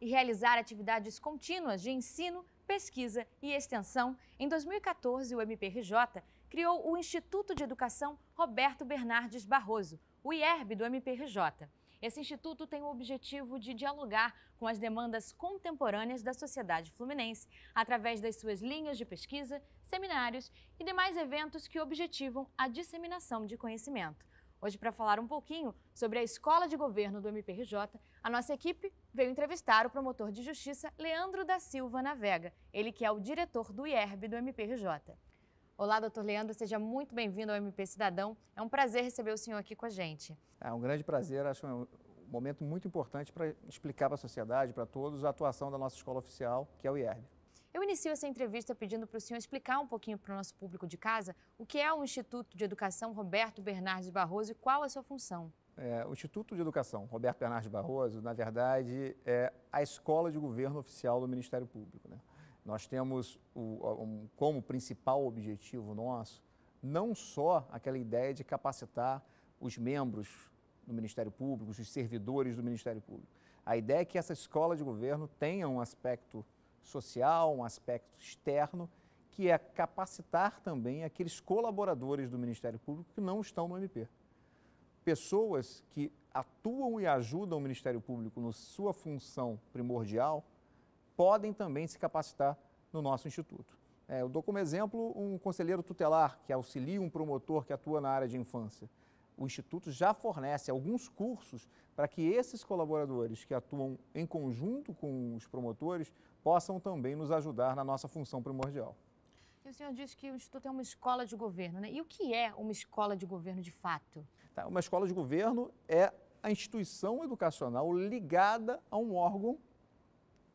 e realizar atividades contínuas de ensino, pesquisa e extensão, em 2014 o MPRJ criou o Instituto de Educação Roberto Bernardes Barroso, o IERB do MPRJ. Esse instituto tem o objetivo de dialogar com as demandas contemporâneas da sociedade fluminense, através das suas linhas de pesquisa, seminários e demais eventos que objetivam a disseminação de conhecimento. Hoje, para falar um pouquinho sobre a Escola de Governo do MPRJ, a nossa equipe veio entrevistar o promotor de justiça Leandro da Silva Navega, ele que é o diretor do IERB do MPRJ. Olá, doutor Leandro, seja muito bem-vindo ao MP Cidadão. É um prazer receber o senhor aqui com a gente. É um grande prazer, acho é um momento muito importante para explicar para a sociedade, para todos, a atuação da nossa escola oficial, que é o IERB. Eu inicio essa entrevista pedindo para o senhor explicar um pouquinho para o nosso público de casa o que é o Instituto de Educação Roberto Bernardes Barroso e qual a sua função. É, o Instituto de Educação Roberto Bernardo Barroso, na verdade, é a escola de governo oficial do Ministério Público. Né? Nós temos o, um, como principal objetivo nosso não só aquela ideia de capacitar os membros do Ministério Público, os servidores do Ministério Público. A ideia é que essa escola de governo tenha um aspecto social, um aspecto externo, que é capacitar também aqueles colaboradores do Ministério Público que não estão no MP pessoas que atuam e ajudam o Ministério Público na sua função primordial podem também se capacitar no nosso Instituto. É, eu dou como exemplo um conselheiro tutelar que auxilia um promotor que atua na área de infância. O Instituto já fornece alguns cursos para que esses colaboradores que atuam em conjunto com os promotores possam também nos ajudar na nossa função primordial. E o senhor disse que o Instituto é uma escola de governo, né? E o que é uma escola de governo de fato? Tá, uma escola de governo é a instituição educacional ligada a um órgão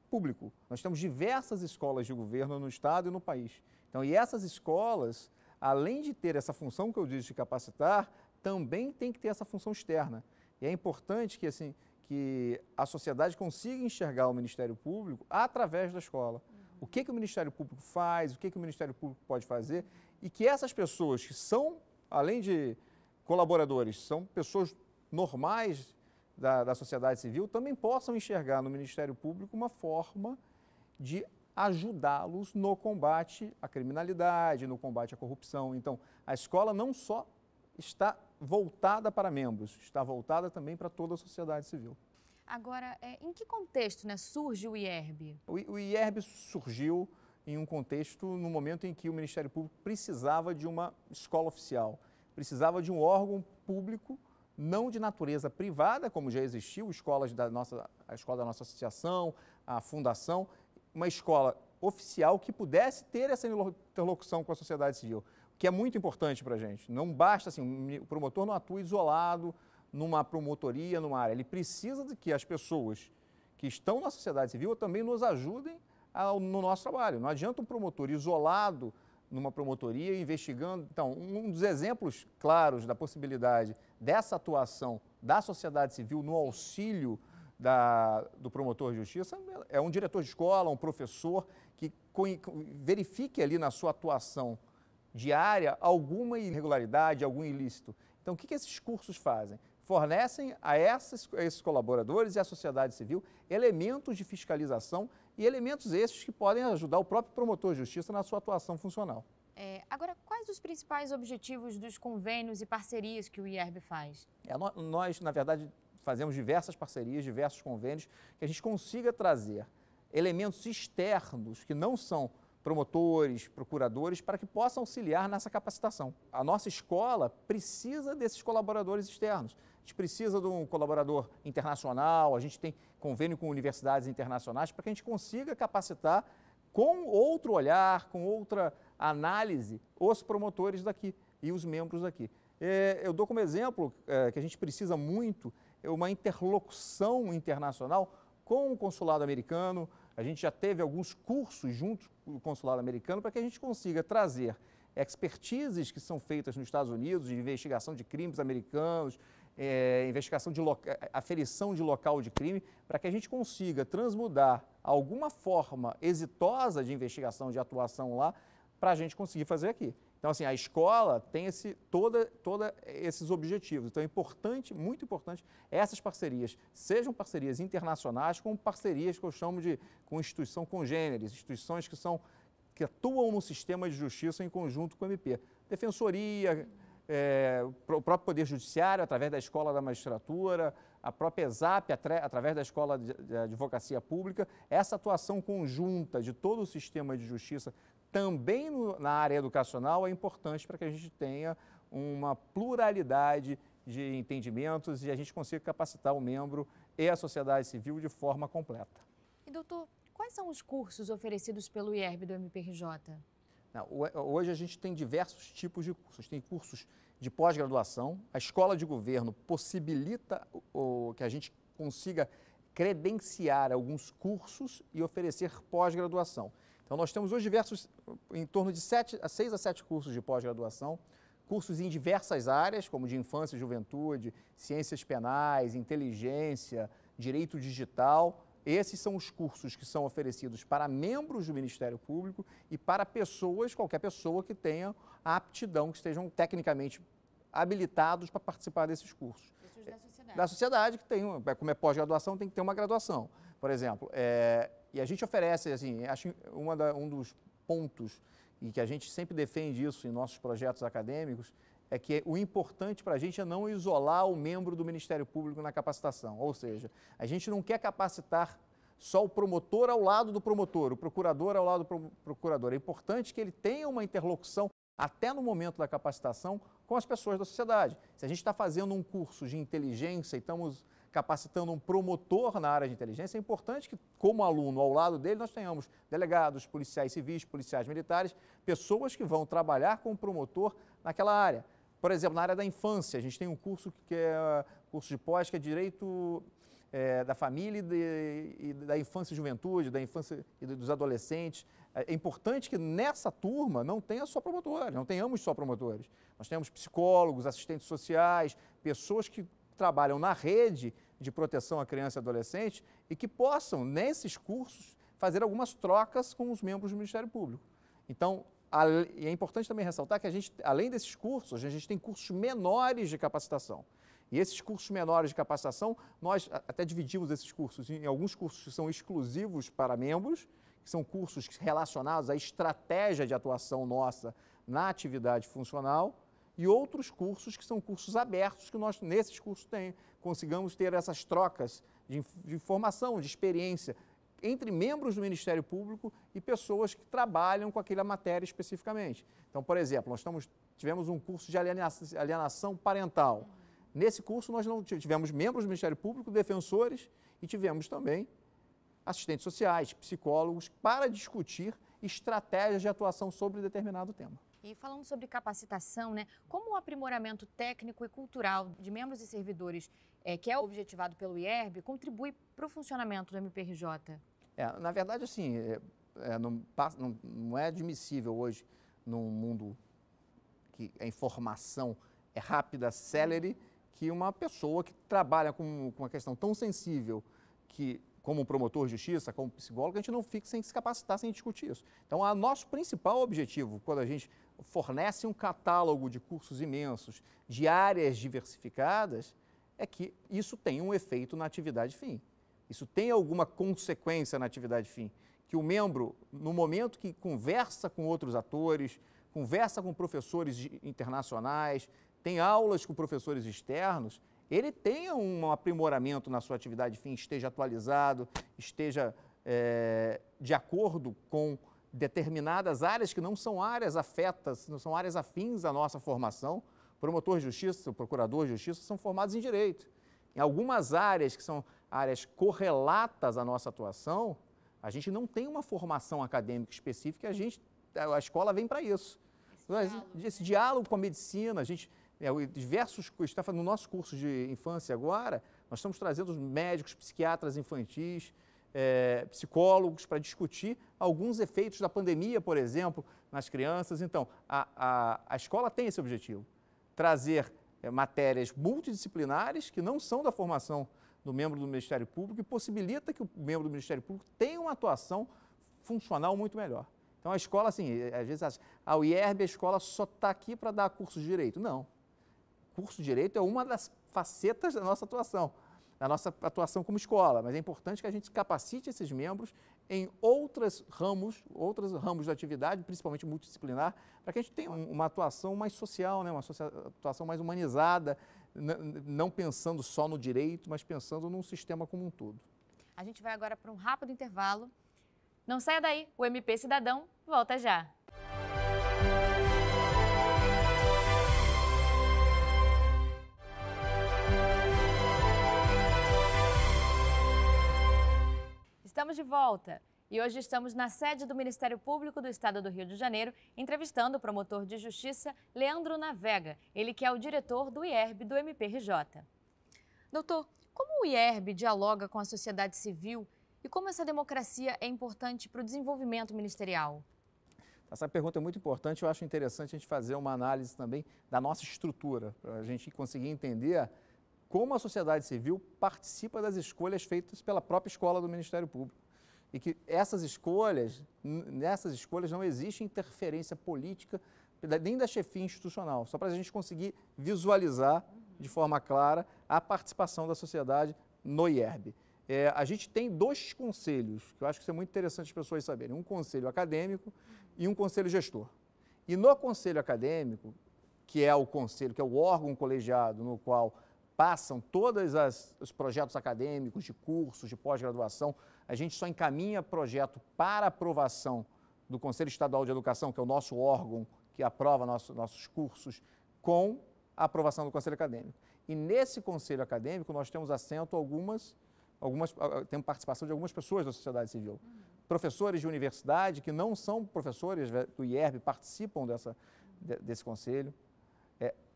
público. Nós temos diversas escolas de governo no estado e no país. Então, e essas escolas, além de ter essa função que eu disse de capacitar, também tem que ter essa função externa. E é importante que assim que a sociedade consiga enxergar o Ministério Público através da escola o que, que o Ministério Público faz, o que, que o Ministério Público pode fazer, e que essas pessoas que são, além de colaboradores, são pessoas normais da, da sociedade civil, também possam enxergar no Ministério Público uma forma de ajudá-los no combate à criminalidade, no combate à corrupção. Então, a escola não só está voltada para membros, está voltada também para toda a sociedade civil. Agora, é, em que contexto né, surge o IERB? O, IERB surgiu em um contexto, no momento em que o Ministério Público precisava de uma escola oficial, precisava de um órgão público, não de natureza privada, como já existiu, escolas da nossa, a escola da nossa associação, a fundação, uma escola oficial que pudesse ter essa interlocução com a sociedade civil, que é muito importante para a gente. Não basta, assim, o promotor não atua isolado, numa promotoria, numa área. Ele precisa de que as pessoas que estão na sociedade civil também nos ajudem ao, no nosso trabalho. Não adianta um promotor isolado numa promotoria investigando. Então, um dos exemplos claros da possibilidade dessa atuação da sociedade civil no auxílio da, do promotor de justiça é um diretor de escola, um professor que verifique ali na sua atuação diária alguma irregularidade, algum ilícito. Então, o que, que esses cursos fazem? fornecem a, a esses colaboradores e à sociedade civil elementos de fiscalização e elementos esses que podem ajudar o próprio promotor de justiça na sua atuação funcional. É, agora, quais os principais objetivos dos convênios e parcerias que o IERB faz? É, nós, na verdade, fazemos diversas parcerias, diversos convênios, que a gente consiga trazer elementos externos que não são promotores, procuradores, para que possam auxiliar nessa capacitação. A nossa escola precisa desses colaboradores externos. A gente precisa de um colaborador internacional, a gente tem convênio com universidades internacionais para que a gente consiga capacitar com outro olhar, com outra análise, os promotores daqui e os membros daqui. É, eu dou como exemplo é, que a gente precisa muito é uma interlocução internacional com o consulado americano, a gente já teve alguns cursos junto com o consulado americano para que a gente consiga trazer expertises que são feitas nos Estados Unidos, de investigação de crimes americanos, é, investigação de é, aferição de local de crime, para que a gente consiga transmudar alguma forma exitosa de investigação, de atuação lá, para a gente conseguir fazer aqui. Então, assim, a escola tem esse, toda, toda eh, esses objetivos. Então, é importante, muito importante, essas parcerias, sejam parcerias internacionais, como parcerias que eu chamo de com instituição congêneres, instituições que são que atuam no sistema de justiça em conjunto com o MP. Defensoria, é, o próprio Poder Judiciário, através da Escola da Magistratura, a própria ESAP, através da Escola de Advocacia Pública, essa atuação conjunta de todo o sistema de justiça também no, na área educacional é importante para que a gente tenha uma pluralidade de entendimentos e a gente consiga capacitar o membro e a sociedade civil de forma completa. E doutor, quais são os cursos oferecidos pelo IERB do MPRJ? Não, hoje a gente tem diversos tipos de cursos. Tem cursos de pós-graduação. A escola de governo possibilita o, que a gente consiga credenciar alguns cursos e oferecer pós-graduação. Então, nós temos hoje diversos, em torno de sete, seis a sete cursos de pós-graduação, cursos em diversas áreas, como de infância e juventude, ciências penais, inteligência, direito digital. Esses são os cursos que são oferecidos para membros do Ministério Público e para pessoas, qualquer pessoa que tenha aptidão, que estejam tecnicamente habilitados para participar desses cursos. Pessoas da sociedade. Da sociedade, que tem, é, como é pós-graduação, tem que ter uma graduação. Por exemplo, é, e a gente oferece, assim, acho uma da, um dos pontos e que a gente sempre defende isso em nossos projetos acadêmicos, é que o importante para a gente é não isolar o membro do Ministério Público na capacitação. Ou seja, a gente não quer capacitar só o promotor ao lado do promotor, o procurador ao lado do procurador. É importante que ele tenha uma interlocução, até no momento da capacitação, com as pessoas da sociedade. Se a gente está fazendo um curso de inteligência e estamos capacitando um promotor na área de inteligência, é importante que, como aluno, ao lado dele, nós tenhamos delegados, policiais civis, policiais militares, pessoas que vão trabalhar com o promotor naquela área. Por exemplo, na área da infância, a gente tem um curso que é curso de pós, que é Direito é, da Família e, de, e, da Infância e Juventude, da infância e dos adolescentes. É, é importante que nessa turma não tenha só promotores, não tenhamos só promotores. Nós temos psicólogos, assistentes sociais, pessoas que trabalham na rede de proteção à criança e adolescente e que possam, nesses cursos, fazer algumas trocas com os membros do Ministério Público. Então, a, é importante também ressaltar que a gente, além desses cursos, a gente tem cursos menores de capacitação. E esses cursos menores de capacitação, nós até dividimos esses cursos em alguns cursos que são exclusivos para membros, que são cursos relacionados à estratégia de atuação nossa na atividade funcional, e outros cursos que são cursos abertos, que nós, nesses cursos, tem, consigamos ter essas trocas de, de informação, de experiência, entre membros do Ministério Público e pessoas que trabalham com aquela matéria especificamente. Então, por exemplo, nós estamos, tivemos um curso de alienação, alienação parental. Nesse curso, nós não tivemos membros do Ministério Público, defensores e tivemos também assistentes sociais, psicólogos, para discutir estratégias de atuação sobre determinado tema. E falando sobre capacitação, né, como o aprimoramento técnico e cultural de membros e servidores, é, que é objetivado pelo IERB, contribui para o funcionamento do MPRJ? É, na verdade, assim, é, é não, não, não é admissível hoje, num mundo que a informação é rápida, célere, que uma pessoa que trabalha com, com uma questão tão sensível que como promotor de justiça, como psicólogo, a gente não fica sem se capacitar, sem discutir isso. Então, o nosso principal objetivo, quando a gente fornece um catálogo de cursos imensos, de áreas diversificadas, é que isso tem um efeito na atividade fim. Isso tem alguma consequência na atividade fim. Que o membro, no momento que conversa com outros atores, conversa com professores internacionais, tem aulas com professores externos, ele tenha um aprimoramento na sua atividade fim, esteja atualizado, esteja é, de acordo com determinadas áreas que não são áreas afetas, não são áreas afins à nossa formação. Promotor de justiça, procurador de justiça são formados em direito. Em algumas áreas que são áreas correlatas à nossa atuação, a gente não tem uma formação acadêmica específica, a gente a escola vem para isso. Esse então, diálogo, Esse diálogo com a medicina, a gente é, diversos está no nosso curso de infância agora, nós estamos trazendo os médicos, psiquiatras infantis, é, psicólogos para discutir alguns efeitos da pandemia, por exemplo, nas crianças. Então, a, a, a escola tem esse objetivo: trazer é, matérias multidisciplinares que não são da formação do membro do Ministério Público e possibilita que o membro do Ministério Público tenha uma atuação funcional muito melhor. Então a escola, assim, é, às vezes acha, a UIERB, a escola só está aqui para dar curso de direito. Não. Curso de direito é uma das facetas da nossa atuação na nossa atuação como escola, mas é importante que a gente capacite esses membros em outros ramos, outros ramos de atividade, principalmente multidisciplinar, para que a gente tenha uma atuação mais social, né? uma atuação mais humanizada, não pensando só no direito, mas pensando num sistema como um todo. A gente vai agora para um rápido intervalo. Não saia daí, o MP Cidadão volta já. estamos de volta. E hoje estamos na sede do Ministério Público do Estado do Rio de Janeiro, entrevistando o promotor de justiça Leandro Navega, ele que é o diretor do IERB do MPRJ. Doutor, como o IERB dialoga com a sociedade civil e como essa democracia é importante para o desenvolvimento ministerial? Essa pergunta é muito importante, eu acho interessante a gente fazer uma análise também da nossa estrutura, para a gente conseguir entender como a sociedade civil participa das escolhas feitas pela própria escola do Ministério Público e que essas escolhas, nessas escolhas não existe interferência política nem da chefia institucional, só para a gente conseguir visualizar de forma clara a participação da sociedade no IERB. É, a gente tem dois conselhos, que eu acho que isso é muito interessante as pessoas saberem, um conselho acadêmico e um conselho gestor. E no conselho acadêmico, que é o conselho, que é o órgão colegiado no qual passam todos os projetos acadêmicos, de cursos, de pós-graduação. A gente só encaminha projeto para aprovação do Conselho Estadual de Educação, que é o nosso órgão que aprova nosso, nossos cursos, com a aprovação do Conselho Acadêmico. E nesse Conselho Acadêmico nós temos assento algumas, algumas temos participação de algumas pessoas da sociedade civil. Uhum. Professores de universidade que não são professores do IERB participam dessa, desse conselho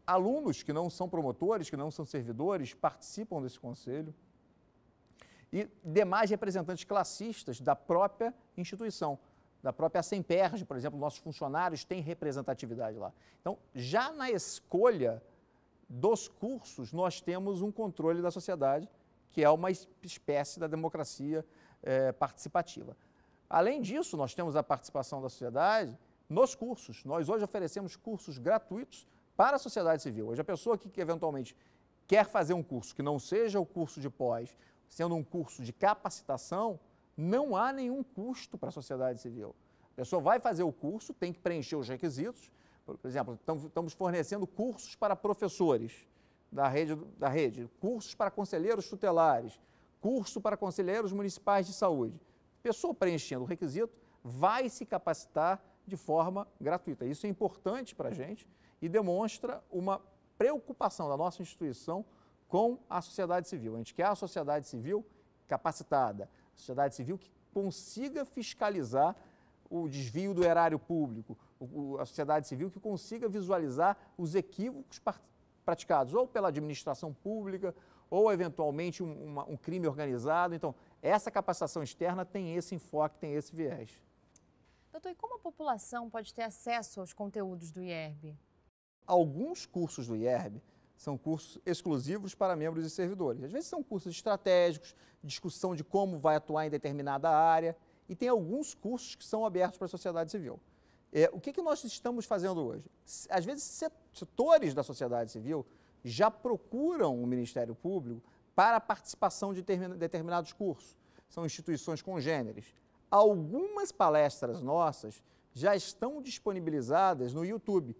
alunos que não são promotores, que não são servidores, participam desse conselho e demais representantes classistas da própria instituição, da própria Semperge, por exemplo, nossos funcionários têm representatividade lá. Então, já na escolha dos cursos, nós temos um controle da sociedade, que é uma espécie da democracia é, participativa. Além disso, nós temos a participação da sociedade nos cursos. Nós hoje oferecemos cursos gratuitos para a sociedade civil. Hoje, a pessoa que, eventualmente quer fazer um curso que não seja o curso de pós, sendo um curso de capacitação, não há nenhum custo para a sociedade civil. A pessoa vai fazer o curso, tem que preencher os requisitos. Por exemplo, estamos fornecendo cursos para professores da rede, da rede cursos para conselheiros tutelares, curso para conselheiros municipais de saúde. A pessoa preenchendo o requisito vai se capacitar de forma gratuita. Isso é importante para a gente e demonstra uma preocupação da nossa instituição com a sociedade civil. A gente quer a sociedade civil capacitada, a sociedade civil que consiga fiscalizar o desvio do erário público, a sociedade civil que consiga visualizar os equívocos praticados ou pela administração pública ou eventualmente um, uma, um crime organizado. Então, essa capacitação externa tem esse enfoque, tem esse viés. Doutor, e como a população pode ter acesso aos conteúdos do IERB? alguns cursos do IERB são cursos exclusivos para membros e servidores. Às vezes são cursos estratégicos, discussão de como vai atuar em determinada área, e tem alguns cursos que são abertos para a sociedade civil. É, o que, que nós estamos fazendo hoje? Às vezes, setores da sociedade civil já procuram o Ministério Público para a participação de determinados cursos. São instituições congêneres. Algumas palestras nossas já estão disponibilizadas no YouTube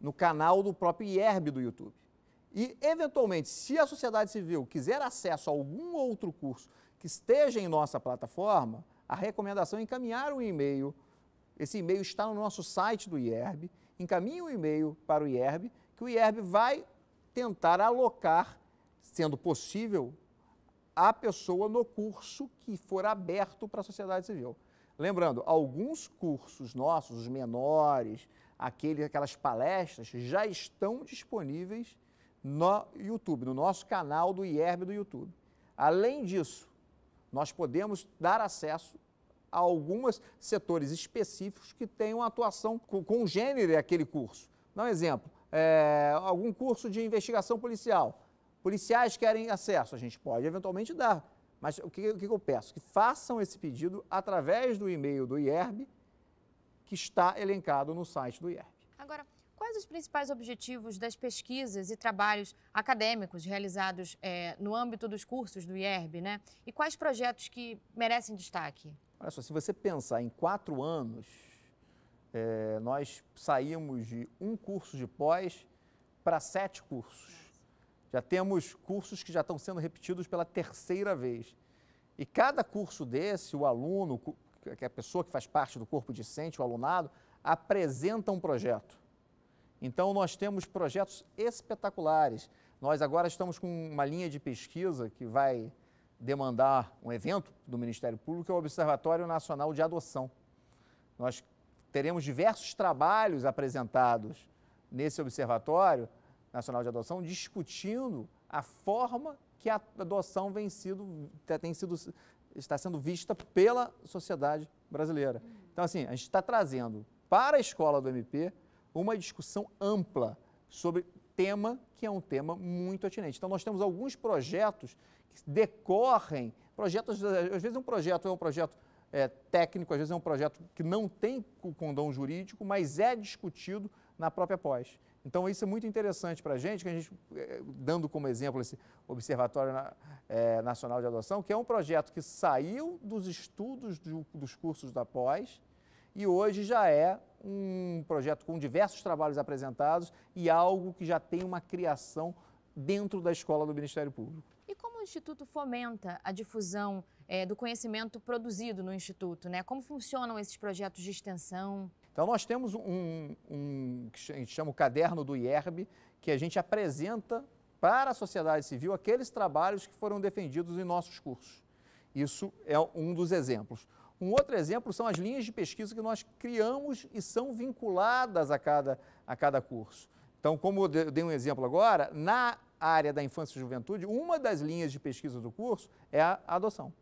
no canal do próprio IERB do YouTube. E, eventualmente, se a sociedade civil quiser acesso a algum outro curso que esteja em nossa plataforma, a recomendação é encaminhar um e-mail. Esse e-mail está no nosso site do IERB. Encaminhe um e-mail para o IERB, que o IERB vai tentar alocar, sendo possível, a pessoa no curso que for aberto para a sociedade civil. Lembrando, alguns cursos nossos, os menores, aquele, aquelas palestras já estão disponíveis no YouTube, no nosso canal do IERB do YouTube. Além disso, nós podemos dar acesso a alguns setores específicos que tenham atuação gênero àquele curso. Dá um exemplo, é, algum curso de investigação policial. Policiais querem acesso, a gente pode eventualmente dar. Mas o que, o que eu peço? Que façam esse pedido através do e-mail do IERB, que está elencado no site do IERP. Agora, quais os principais objetivos das pesquisas e trabalhos acadêmicos realizados é, no âmbito dos cursos do IERB, né? E quais projetos que merecem destaque? Olha só, se você pensar em quatro anos, é, nós saímos de um curso de pós para sete cursos. Já temos cursos que já estão sendo repetidos pela terceira vez. E cada curso desse, o aluno, que a pessoa que faz parte do corpo discente, o alunado, apresenta um projeto. Então, nós temos projetos espetaculares. Nós agora estamos com uma linha de pesquisa que vai demandar um evento do Ministério Público, que é o Observatório Nacional de Adoção. Nós teremos diversos trabalhos apresentados nesse Observatório Nacional de Adoção, discutindo a forma que a adoção vem sido, tem sido está sendo vista pela sociedade brasileira. Então, assim, a gente está trazendo para a escola do MP uma discussão ampla sobre tema que é um tema muito atinente. Então, nós temos alguns projetos que decorrem, projetos, às vezes um projeto é um projeto é, técnico, às vezes é um projeto que não tem condão jurídico, mas é discutido na própria pós. Então isso é muito interessante para a gente, que a gente, eh, dando como exemplo esse Observatório eh, Nacional de Adoção, que é um projeto que saiu dos estudos do, dos cursos da pós e hoje já é um projeto com diversos trabalhos apresentados e algo que já tem uma criação dentro da escola do Ministério Público. E como o Instituto fomenta a difusão é, do conhecimento produzido no Instituto? Né? Como funcionam esses projetos de extensão? Então, nós temos um, um que a gente chama o caderno do IERB, que a gente apresenta para a sociedade civil aqueles trabalhos que foram defendidos em nossos cursos. Isso é um dos exemplos. Um outro exemplo são as linhas de pesquisa que nós criamos e são vinculadas a cada, a cada curso. Então, como eu dei um exemplo agora, na área da infância e juventude, uma das linhas de pesquisa do curso é a adoção.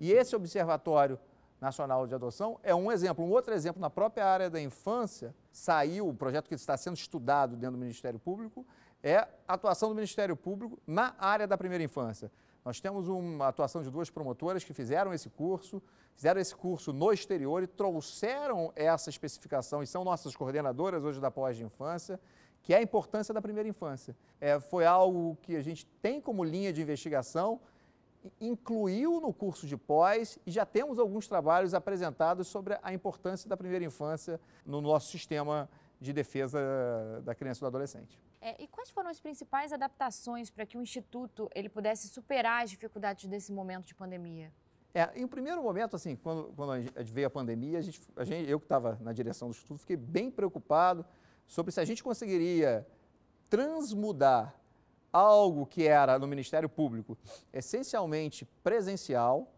E esse observatório Nacional de Adoção é um exemplo. Um outro exemplo, na própria área da infância, saiu o projeto que está sendo estudado dentro do Ministério Público, é a atuação do Ministério Público na área da primeira infância. Nós temos uma atuação de duas promotoras que fizeram esse curso, fizeram esse curso no exterior e trouxeram essa especificação, e são nossas coordenadoras hoje da pós de infância, que é a importância da primeira infância. É, foi algo que a gente tem como linha de investigação, incluiu no curso de pós e já temos alguns trabalhos apresentados sobre a importância da primeira infância no nosso sistema de defesa da criança e do adolescente. É, e quais foram as principais adaptações para que o Instituto ele pudesse superar as dificuldades desse momento de pandemia? É, em um primeiro momento, assim, quando, quando veio a pandemia, a gente, a gente eu que estava na direção do Instituto, fiquei bem preocupado sobre se a gente conseguiria transmudar algo que era no Ministério Público essencialmente presencial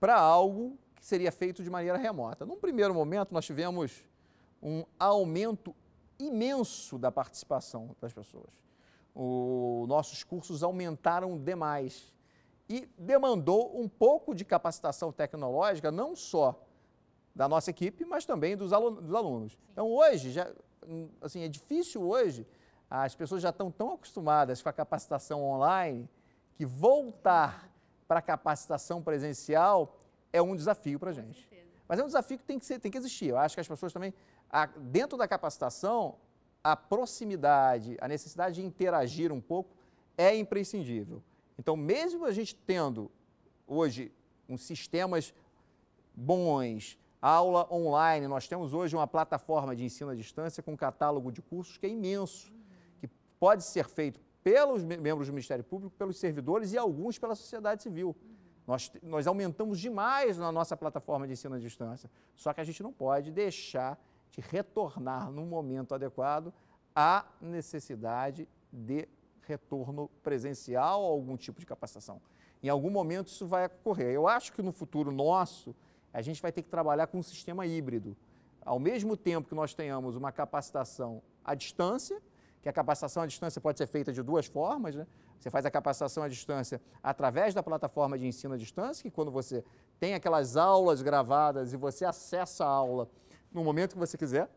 para algo que seria feito de maneira remota. Num primeiro momento, nós tivemos um aumento imenso da participação das pessoas. O, nossos cursos aumentaram demais e demandou um pouco de capacitação tecnológica, não só da nossa equipe, mas também dos, alunos. Então, hoje, já, assim, é difícil hoje as pessoas já estão tão acostumadas com a capacitação online que voltar para a capacitação presencial é um desafio para a gente. Mas é um desafio que tem que, ser, tem que existir. Eu acho que as pessoas também, dentro da capacitação, a proximidade, a necessidade de interagir um pouco é imprescindível. Então, mesmo a gente tendo hoje uns sistemas bons, aula online, nós temos hoje uma plataforma de ensino à distância com um catálogo de cursos que é imenso pode ser feito pelos membros do Ministério Público, pelos servidores e alguns pela sociedade civil. Nós, nós aumentamos demais na nossa plataforma de ensino à distância, só que a gente não pode deixar de retornar no momento adequado à necessidade de retorno presencial ou algum tipo de capacitação. Em algum momento isso vai ocorrer. Eu acho que no futuro nosso a gente vai ter que trabalhar com um sistema híbrido. Ao mesmo tempo que nós tenhamos uma capacitação à distância, que a capacitação à distância pode ser feita de duas formas. Né? Você faz a capacitação à distância através da plataforma de ensino à distância, que quando você tem aquelas aulas gravadas e você acessa a aula no momento que você quiser,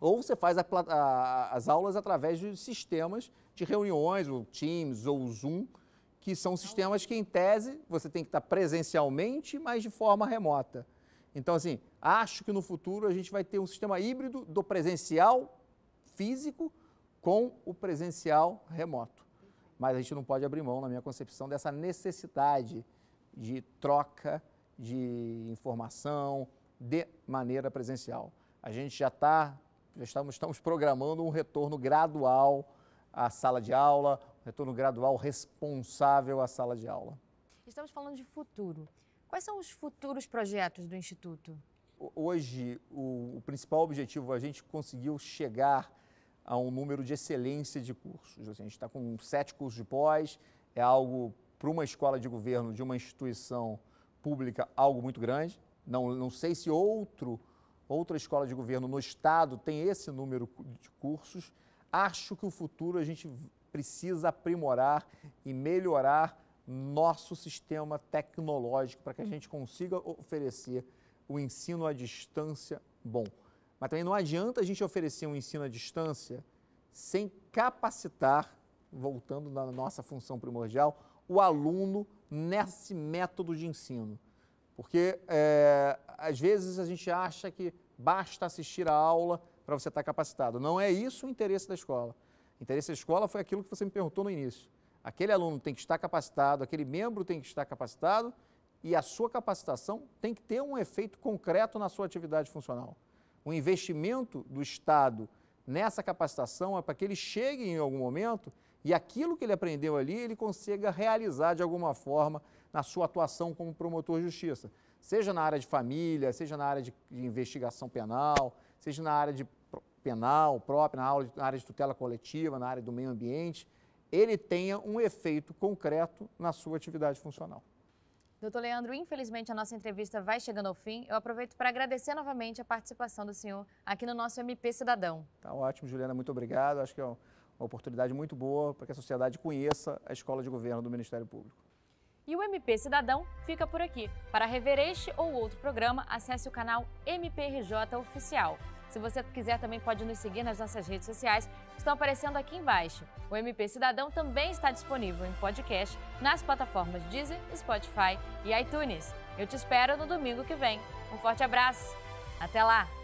ou você faz a, a, as aulas através de sistemas de reuniões, ou Teams ou o Zoom, que são sistemas que, em tese, você tem que estar presencialmente, mas de forma remota. Então, assim, acho que no futuro a gente vai ter um sistema híbrido do presencial físico com o presencial remoto. Mas a gente não pode abrir mão, na minha concepção, dessa necessidade de troca de informação de maneira presencial. A gente já está, já estamos, estamos programando um retorno gradual à sala de aula, um retorno gradual responsável à sala de aula. Estamos falando de futuro. Quais são os futuros projetos do Instituto? Hoje, o, o principal objetivo, a gente conseguiu chegar a um número de excelência de cursos. Então, assim, a gente está com sete cursos de pós, é algo para uma escola de governo de uma instituição pública algo muito grande. Não, não sei se outro, outra escola de governo no estado tem esse número de cursos. Acho que o futuro a gente precisa aprimorar e melhorar nosso sistema tecnológico para que a gente consiga oferecer o ensino à distância bom. Mas também não adianta a gente oferecer um ensino à distância sem capacitar, voltando na nossa função primordial, o aluno nesse método de ensino. Porque é, às vezes a gente acha que basta assistir a aula para você estar tá capacitado. Não é isso o interesse da escola. O interesse da escola foi aquilo que você me perguntou no início. Aquele aluno tem que estar capacitado, aquele membro tem que estar capacitado e a sua capacitação tem que ter um efeito concreto na sua atividade funcional. O investimento do Estado nessa capacitação é para que ele chegue em algum momento e aquilo que ele aprendeu ali ele consiga realizar de alguma forma na sua atuação como promotor de justiça, seja na área de família, seja na área de investigação penal, seja na área de penal própria, na área de tutela coletiva, na área do meio ambiente, ele tenha um efeito concreto na sua atividade funcional. Doutor Leandro, infelizmente a nossa entrevista vai chegando ao fim. Eu aproveito para agradecer novamente a participação do senhor aqui no nosso MP Cidadão. Tá ótimo, Juliana, muito obrigado. Acho que é uma oportunidade muito boa para que a sociedade conheça a escola de governo do Ministério Público. E o MP Cidadão fica por aqui. Para rever este ou outro programa, acesse o canal MPRJ Oficial. Se você quiser, também pode nos seguir nas nossas redes sociais, que estão aparecendo aqui embaixo. O MP Cidadão também está disponível em podcast nas plataformas Deezer, Spotify e iTunes. Eu te espero no domingo que vem. Um forte abraço. Até lá!